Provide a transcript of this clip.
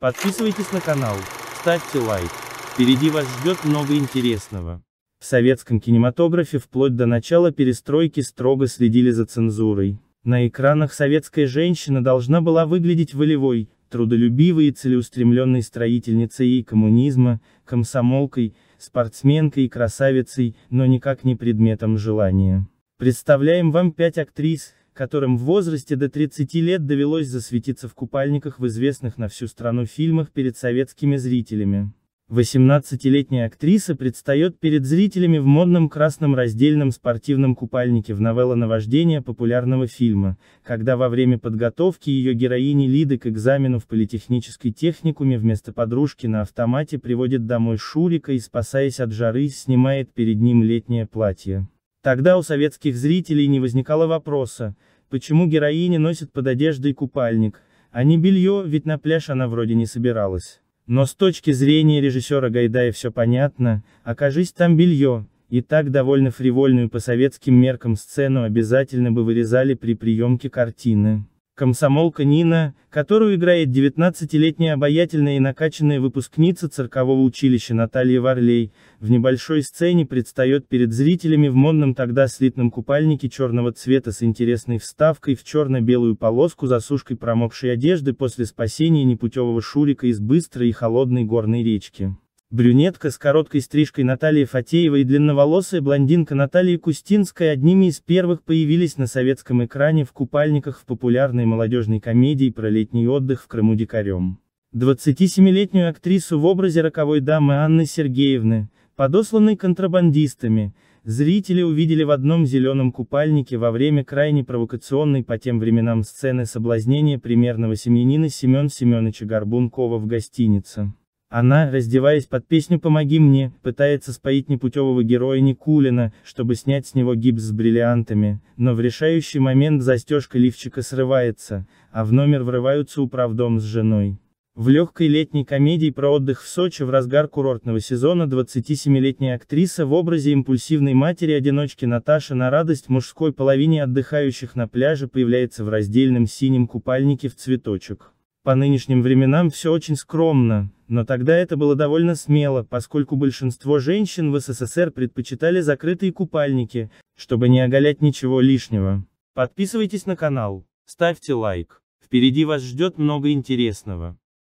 Подписывайтесь на канал, ставьте лайк. Впереди вас ждет много интересного. В советском кинематографе вплоть до начала перестройки строго следили за цензурой. На экранах советская женщина должна была выглядеть волевой, трудолюбивой и целеустремленной строительницей и коммунизма, комсомолкой, спортсменкой и красавицей, но никак не предметом желания. Представляем вам пять актрис, которым в возрасте до 30 лет довелось засветиться в купальниках в известных на всю страну фильмах перед советскими зрителями. 18-летняя актриса предстает перед зрителями в модном красном раздельном спортивном купальнике в новелла наваждения популярного фильма, когда во время подготовки ее героини Лиды к экзамену в политехнической техникуме вместо подружки на автомате приводит домой Шурика и, спасаясь от жары, снимает перед ним летнее платье. Тогда у советских зрителей не возникало вопроса, почему героини носят под одеждой купальник, а не белье, ведь на пляж она вроде не собиралась. Но с точки зрения режиссера Гайдая все понятно, окажись там белье, и так довольно фривольную по советским меркам сцену обязательно бы вырезали при приемке картины. Комсомолка Нина, которую играет 19-летняя обаятельная и накачанная выпускница циркового училища Наталья Варлей, в небольшой сцене предстает перед зрителями в модном тогда слитном купальнике черного цвета с интересной вставкой в черно-белую полоску засушкой промокшей одежды после спасения непутевого Шурика из быстрой и холодной горной речки. Брюнетка с короткой стрижкой Наталья Фатеева и длинноволосая блондинка Наталья Кустинская одними из первых появились на советском экране в купальниках в популярной молодежной комедии про летний отдых в Крыму дикарем. 27-летнюю актрису в образе роковой дамы Анны Сергеевны, подосланной контрабандистами, зрители увидели в одном зеленом купальнике во время крайне провокационной по тем временам сцены соблазнения примерного семьянина Семен Семеновича Горбункова в гостинице. Она, раздеваясь под песню «Помоги мне», пытается споить непутевого героя Никулина, чтобы снять с него гипс с бриллиантами, но в решающий момент застежка лифчика срывается, а в номер врываются управдом с женой. В легкой летней комедии про отдых в Сочи в разгар курортного сезона 27-летняя актриса в образе импульсивной матери-одиночки Наташи на радость мужской половине отдыхающих на пляже появляется в раздельном синем купальнике в цветочек. По нынешним временам все очень скромно, но тогда это было довольно смело, поскольку большинство женщин в СССР предпочитали закрытые купальники, чтобы не оголять ничего лишнего. Подписывайтесь на канал, ставьте лайк. Впереди вас ждет много интересного.